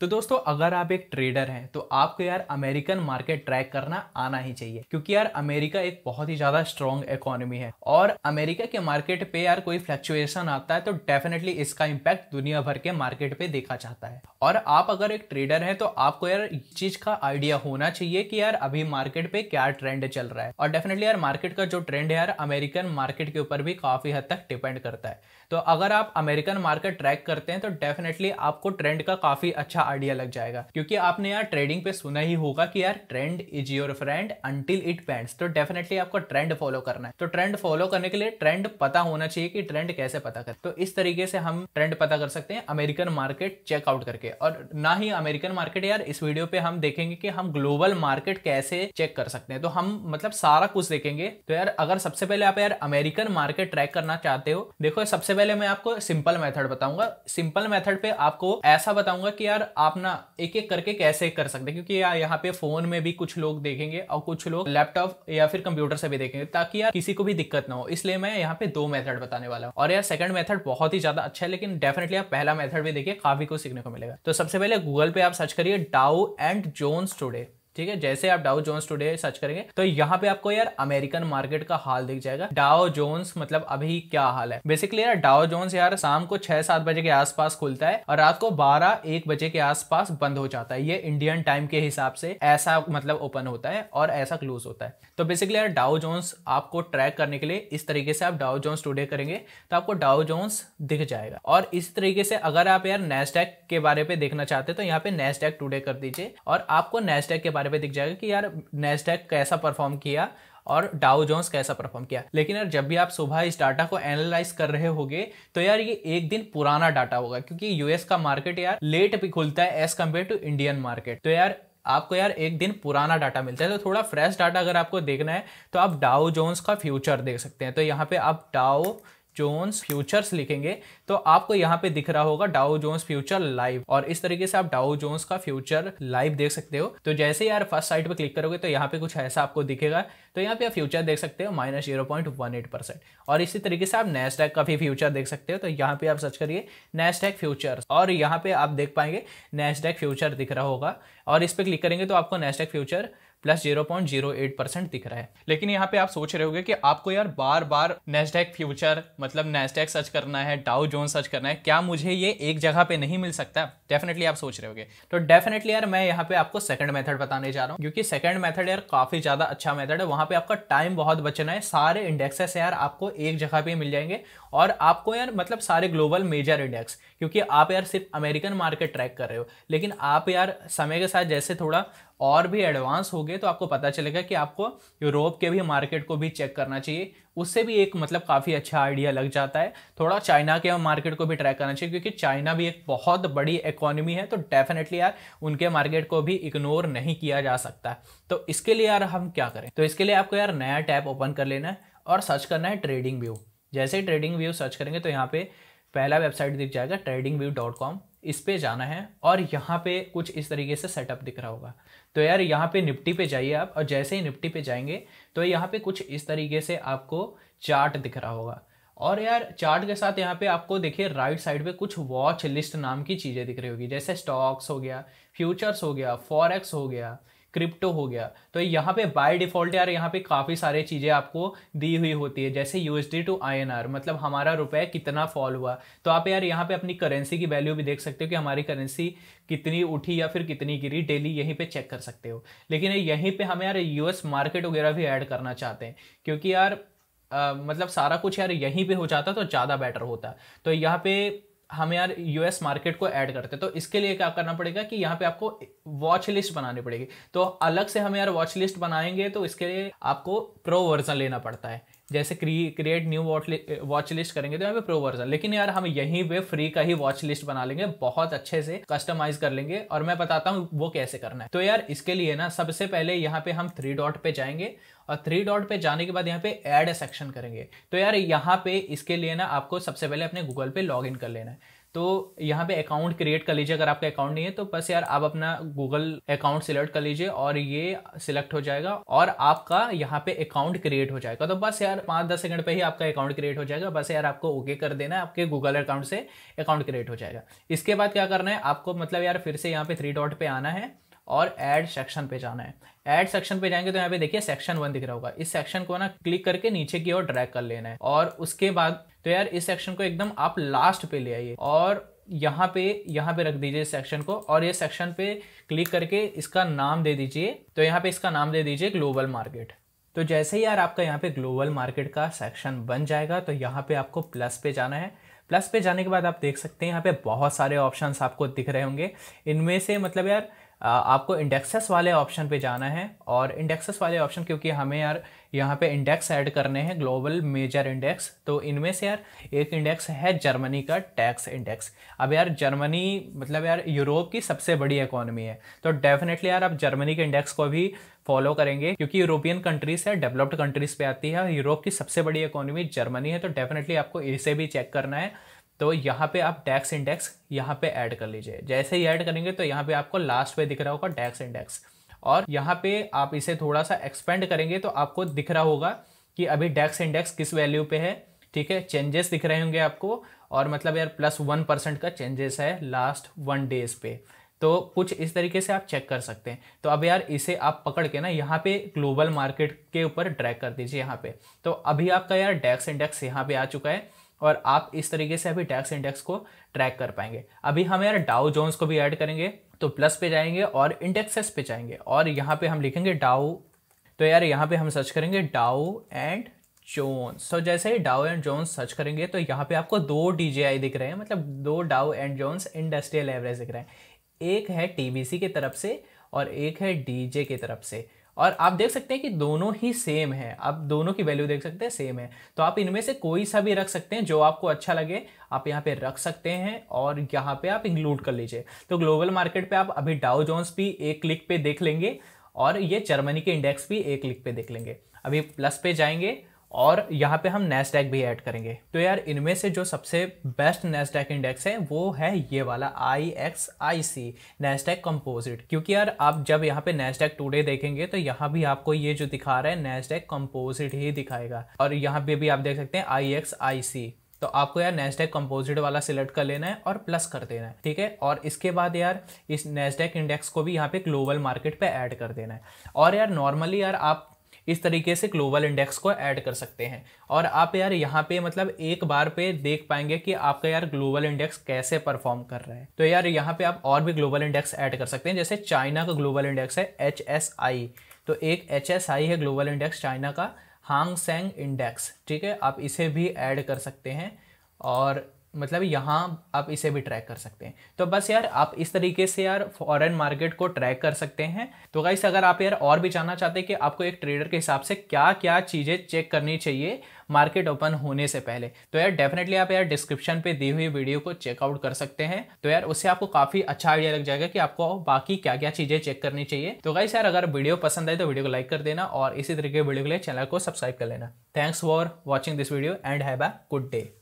तो दोस्तों अगर आप एक ट्रेडर हैं तो आपको यार अमेरिकन मार्केट ट्रैक करना आना ही चाहिए क्योंकि यार अमेरिका एक बहुत ही ज्यादा स्ट्रॉन्ग इकोनॉमी है और अमेरिका के मार्केट पे यार कोई फ्लक्चुएशन आता है तो डेफिनेटली इसका इम्पैक्ट दुनिया भर के मार्केट पे देखा जाता है और आप अगर एक ट्रेडर है तो आपको यार चीज का आइडिया होना चाहिए कि यार अभी मार्केट पे क्या ट्रेंड चल रहा है और डेफिनेटली यार मार्केट का जो ट्रेंड है यार अमेरिकन मार्केट के ऊपर भी काफी हद तक डिपेंड करता है तो अगर आप अमेरिकन मार्केट ट्रैक करते हैं तो डेफिनेटली आपको ट्रेंड का काफ़ी अच्छा आइडिया लग जाएगा क्योंकि आपने यार ट्रेडिंग पे सुना ही होगा कि यार trend is your friend until it bends तो डेफिनेटली आपको ट्रेंड फॉलो करना है तो ट्रेंड फॉलो करने के लिए ट्रेंड पता होना चाहिए कि ट्रेंड कैसे पता करें तो इस तरीके से हम ट्रेंड पता कर सकते हैं अमेरिकन मार्केट चेकआउट करके और ना ही अमेरिकन मार्केट यार इस वीडियो पे हम देखेंगे कि हम ग्लोबल मार्केट कैसे चेक कर सकते हैं तो हम मतलब सारा कुछ देखेंगे तो यार अगर सबसे पहले आप यार अमेरिकन मार्केट ट्रैक करना चाहते हो देखो सबसे पहले मैं आपको सिंपल मेथड बताऊंगा सिंपल मेथड पे आपको ऐसा बताऊंगा कि यार आप ना एक एक करके कैसे कर सकते क्योंकि यार यहाँ पे फोन में भी कुछ लोग देखेंगे और कुछ लोग लैपटॉप या फिर कंप्यूटर से भी देखेंगे ताकि यार किसी को भी दिक्कत ना हो इसलिए मैं यहाँ पे दो मेथड बताने वाला हूँ और यार सेकंड मेथड बहुत ही ज्यादा अच्छा है लेकिन डेफिनेटली आप पहला मेथड भी देखिए काफी कुछ सीखने को मिलेगा तो सबसे पहले गूगल पे आप सर्च करिए डाउ एंड जोन्स टूडे ठीक है जैसे आप डाउ जोन्स टुडे सर्च करेंगे तो यहाँ पे आपको यार अमेरिकन मार्केट का हाल दिख जाएगा डाओ जोन्स मतलब अभी क्या हाल है बेसिकली यार डाओ जोन्स यार शाम को छह सात बजे के आसपास खुलता है और रात को बारह एक बजे के आसपास बंद हो जाता है ये इंडियन टाइम के हिसाब से ऐसा मतलब ओपन होता है और ऐसा क्लोज होता है तो बेसिकली यार डाउ जोन्स आपको ट्रैक करने के लिए इस तरीके से आप डाउ जोन्स टुडे करेंगे तो आपको डाउ जोन्स दिख जाएगा और इस तरीके से अगर आप यार नेस्टैक के बारे में देखना चाहते हैं तो यहाँ पे नेस्टैक टूडे कर दीजिए और आपको नेस्टैक के बारे पे दिख जाएगा कि यार नेस्टेक कैसा परफॉर्म किया और डाउ जोन्स कैसा परफॉर्म किया लेकिन यार जब भी आप सुबह इस डाटा को एनालाइज कर रहे होगे तो यार ये एक दिन पुराना डाटा होगा क्योंकि यूएस का मार्केट यार लेट भी खुलता है as compare to Indian market तो यार आपको यार एक दिन पुराना डाटा मिलता है तो थोड़ा फ्रेश डाटा अगर आपको देखना है तो आप डाउ जोन्स का फ्यूचर देख सकते हैं तो यहाँ पे आप डाउ जोन्स फ्यूचर्स लिखेंगे तो आपको यहाँ पे दिख रहा होगा डाउ जोन्स फ्यूचर लाइव और इस तरीके से आप डाउ जोन्स का फ्यूचर लाइव देख सकते हो तो जैसे यार फर्स्ट साइट पे क्लिक करोगे तो यहाँ पे कुछ ऐसा आपको दिखेगा तो यहाँ पे आप फ्यूचर देख सकते हो minus zero point one eight percent और इसी तरीके से आप नेस्टैक का भी फ्यूचर देख सकते हो तो यहाँ पे आप सर्च करिए नेस्टैक फ्यूचर और यहाँ पे आप देख पाएंगे नेस्टैक फ्यूचर दिख रहा होगा और इस पर क्लिक करेंगे तो आपको Nasdaq future plus zero point zero eight percent दिख रहा है लेकिन यहाँ पे आप सोच रहे होंगे कि आपको यार बार बार नेस्डेक फ्यूचर मतलब नेस्डेक सर्च करना है डाउ जोन सर्च करना है क्या मुझे ये एक जगह पे नहीं मिल सकता डेफिनेटली आप सोच रहे होंगे तो डेफिनेटली यार मैं यहाँ पे आपको सेकंड मेथड बताने जा रहा हूँ क्योंकि सेकंड मेथड यार काफी ज्यादा अच्छा मेथड है वहाँ पे आपका टाइम बहुत बचना है सारे इंडेक्सेस यार आपको एक जगह पे मिल जाएंगे और आपको यार मतलब सारे ग्लोबल मेजर इंडेक्स क्योंकि आप यार सिर्फ अमेरिकन मार्केट ट्रैक कर रहे हो लेकिन आप यार समय के साथ जैसे थोड़ा और भी एडवांस हो गए तो आपको पता चलेगा कि आपको यूरोप के भी मार्केट को भी चेक करना चाहिए उससे भी एक मतलब काफ़ी अच्छा आइडिया लग जाता है थोड़ा चाइना के मार्केट को भी ट्रैक करना चाहिए क्योंकि चाइना भी एक बहुत बड़ी इकोनॉमी है तो डेफिनेटली यार उनके मार्केट को भी इग्नोर नहीं किया जा सकता तो इसके लिए यार हम क्या करें तो इसके लिए आपको यार नया टैप ओपन कर लेना है और सर्च करना है ट्रेडिंग व्यू जैसे ही ट्रेडिंग व्यू सर्च करेंगे तो यहाँ पे पहला वेबसाइट दिख जाएगा ट्रेडिंग व्यू डॉट कॉम इस पर जाना है और यहाँ पे कुछ इस तरीके से सेटअप दिख रहा होगा तो यार यहाँ पे निफ्टी पे जाइए आप और जैसे ही निफ्टी पे जाएंगे तो यहाँ पे कुछ इस तरीके से आपको चार्ट दिख रहा होगा और यार चार्ट के साथ यहाँ पे आपको देखिए राइट साइड पे कुछ वॉच लिस्ट नाम की चीज़ें दिख रही होगी जैसे स्टॉक्स हो गया फ्यूचर्स हो गया फॉरेक्स हो गया क्रिप्टो हो गया तो यहाँ पे बाय डिफॉल्ट यार यहाँ पे काफ़ी सारे चीज़ें आपको दी हुई होती है जैसे यूएसडी टू आई मतलब हमारा रुपये कितना फॉल हुआ तो आप यार यहाँ पे अपनी करेंसी की वैल्यू भी देख सकते हो कि हमारी करेंसी कितनी उठी या फिर कितनी गिरी डेली यहीं पे चेक कर सकते हो लेकिन यहीं पर हम यार यूएस मार्केट वगैरह भी ऐड करना चाहते हैं क्योंकि यार आ, मतलब सारा कुछ यार यहीं पर हो जाता तो ज़्यादा बेटर होता तो यहाँ पे हम यार यूएस मार्केट को ऐड करते हैं तो इसके लिए क्या करना पड़ेगा कि यहाँ पे आपको वॉच लिस्ट बनानी पड़ेगी तो अलग से हम यार वॉच लिस्ट बनाएंगे तो इसके लिए आपको प्रो वर्जन लेना पड़ता है जैसे क्रिएट न्यू वॉच लिस्ट करेंगे तो यहाँ पे प्रो वर्जन लेकिन यार हम यहीं पे फ्री का ही वॉच लिस्ट बना लेंगे बहुत अच्छे से कस्टमाइज कर लेंगे और मैं बताता हूँ वो कैसे करना है तो यार इसके लिए ना सबसे पहले यहाँ पे हम थ्री डॉट पे जाएंगे और थ्री डॉट पे जाने के बाद यहाँ पे एड सेक्शन करेंगे तो यार यहाँ पे इसके लिए ना आपको सबसे पहले अपने गूगल पे लॉग कर लेना है तो यहाँ पे अकाउंट क्रिएट कर लीजिए अगर आपका अकाउंट नहीं है तो बस यार आप अपना गूगल अकाउंट सिलेक्ट कर लीजिए और ये सिलेक्ट हो जाएगा और आपका यहाँ पे अकाउंट क्रिएट हो जाएगा तो बस यार पाँच दस सेकंड पे ही आपका अकाउंट क्रिएट हो जाएगा बस यार आपको ओके कर देना है आपके गूगल अकाउंट से अकाउंट क्रिएट हो जाएगा इसके बाद क्या करना है आपको मतलब यार फिर से यहाँ पे थ्री डॉट पे आना है और ऐड सेक्शन पे जाना है ऐड सेक्शन पे जाएंगे तो यहाँ पे देखिए सेक्शन वन दिख रहा होगा इस सेक्शन को ना क्लिक करके नीचे की ओर ड्रैग कर लेना है और उसके बाद तो यार इस सेक्शन को एकदम आप लास्ट पे ले आइए और यहाँ पे यहाँ पे रख दीजिए इस सेक्शन को और ये सेक्शन पे क्लिक करके इसका नाम दे दीजिए तो यहाँ पे इसका नाम दे दीजिए ग्लोबल मार्केट तो जैसे ही यार आपका यहाँ पे ग्लोबल मार्केट का सेक्शन बन जाएगा तो यहाँ पे आपको प्लस पे जाना है प्लस पे जाने के बाद आप देख सकते हैं यहाँ पे बहुत सारे ऑप्शंस आपको दिख रहे होंगे इनमें से मतलब यार आपको इंडेक्सेस वाले ऑप्शन पे जाना है और इंडेक्सेस वाले ऑप्शन क्योंकि हमें यार यहाँ पे इंडेक्स ऐड करने हैं ग्लोबल मेजर इंडेक्स तो इनमें से यार एक इंडेक्स है जर्मनी का टैक्स इंडेक्स अब यार जर्मनी मतलब यार यूरोप की सबसे बड़ी इकोनॉमी है तो डेफिनेटली यार आप जर्मनी के इंडेक्स को भी फॉलो करेंगे क्योंकि यूरोपियन कंट्रीज है डेवलप्ड कंट्रीज पे आती है यूरोप की सबसे बड़ी इकोनॉमी जर्मनी है तो डेफिनेटली आपको इसे भी चेक करना है तो यहाँ पे आप टैक्स इंडेक्स यहाँ पे ऐड कर लीजिए जैसे ही ऐड करेंगे तो यहाँ पे आपको लास्ट पे दिख रहा होगा टैक्स इंडेक्स और यहाँ पे आप इसे थोड़ा सा एक्सपेंड करेंगे तो आपको दिख रहा होगा कि अभी टैक्स इंडेक्स किस वैल्यू पे है ठीक है चेंजेस दिख रहे होंगे आपको और मतलब यार प्लस वन परसेंट का चेंजेस है लास्ट वन डेज पे तो कुछ इस तरीके से आप चेक कर सकते हैं तो अब यार इसे आप पकड़ के ना यहाँ पे ग्लोबल मार्केट के ऊपर ड्रैग कर दीजिए यहाँ पे तो अभी आपका यार डैक्स इंडेक्स यहाँ पे आ चुका है और आप इस तरीके से अभी टैक्स इंडेक्स को ट्रैक कर पाएंगे अभी हम यार डाउ जोन्स को भी ऐड करेंगे तो प्लस पे जाएंगे और इंडेक्सेस पे जाएंगे और यहाँ पे हम लिखेंगे डाउ तो यार यहाँ पे हम सर्च करेंगे डाउ एंड जोन्स तो जैसे ही डाउ एंड जोन्स सर्च करेंगे तो यहाँ पे आपको दो डी दिख रहे हैं मतलब दो डाउ एंड जोन्स इंडस्ट्रियल एवरेज दिख रहे हैं एक है टी की तरफ से और एक है डी की तरफ से और आप देख सकते हैं कि दोनों ही सेम है आप दोनों की वैल्यू देख सकते हैं सेम है तो आप इनमें से कोई सा भी रख सकते हैं जो आपको अच्छा लगे आप यहाँ पे रख सकते हैं और यहाँ पे आप इंक्लूड कर लीजिए तो ग्लोबल मार्केट पे आप अभी डाउ जोन्स भी एक क्लिक पे देख लेंगे और ये जर्मनी के इंडेक्स भी एक क्लिक पे देख लेंगे अभी प्लस पे जाएंगे और यहाँ पे हम नेस्टैक भी ऐड करेंगे तो यार इनमें से जो सबसे बेस्ट नेस्टैक इंडेक्स है वो है ये वाला I X I C Nasdaq composite क्योंकि यार आप जब यहाँ पे नेस्टैक टूडे देखेंगे तो यहाँ भी आपको ये जो दिखा रहा है नेस्टैक कम्पोजिट ही दिखाएगा और यहाँ पे भी आप देख सकते हैं आई एक्स आई सी तो आपको यार नेस्डेक कम्पोजिट वाला सिलेक्ट कर लेना है और प्लस कर देना है ठीक है और इसके बाद यार इस नेस्डेक इंडेक्स को भी यहाँ पे ग्लोबल मार्केट पे ऐड कर देना है और यार नॉर्मली यार आप इस तरीके से ग्लोबल इंडेक्स को ऐड कर सकते हैं और आप यार यहाँ पे मतलब एक बार पे देख पाएंगे कि आपका यार ग्लोबल इंडेक्स कैसे परफॉर्म कर रहा है तो यार यहाँ पे आप और भी ग्लोबल इंडेक्स ऐड कर सकते हैं जैसे चाइना का ग्लोबल इंडेक्स है एच तो एक एच है ग्लोबल इंडेक्स चाइना का हांग सेंग इंडेक्स ठीक है आप इसे भी ऐड कर सकते हैं और मतलब यहाँ आप इसे भी ट्रैक कर सकते हैं तो बस यार आप इस तरीके से यार फॉरेन मार्केट को ट्रैक कर सकते हैं तो गाइस अगर आप यार और भी जानना चाहते हैं कि आपको एक ट्रेडर के हिसाब से क्या क्या चीज़ें चेक करनी चाहिए मार्केट ओपन होने से पहले तो यार डेफिनेटली आप यार डिस्क्रिप्शन पे दी हुई वीडियो को चेकआउट कर सकते हैं तो यार उससे आपको काफ़ी अच्छा आइडिया लग जाएगा कि आपको बाकी क्या क्या चीज़ें चेक करनी चाहिए तो गाइस यार अगर वीडियो पसंद आए तो वीडियो को लाइक कर देना और इसी तरीके वीडियो के लिए चैनल को सब्सक्राइब कर लेना thanks for watching this video and have a good day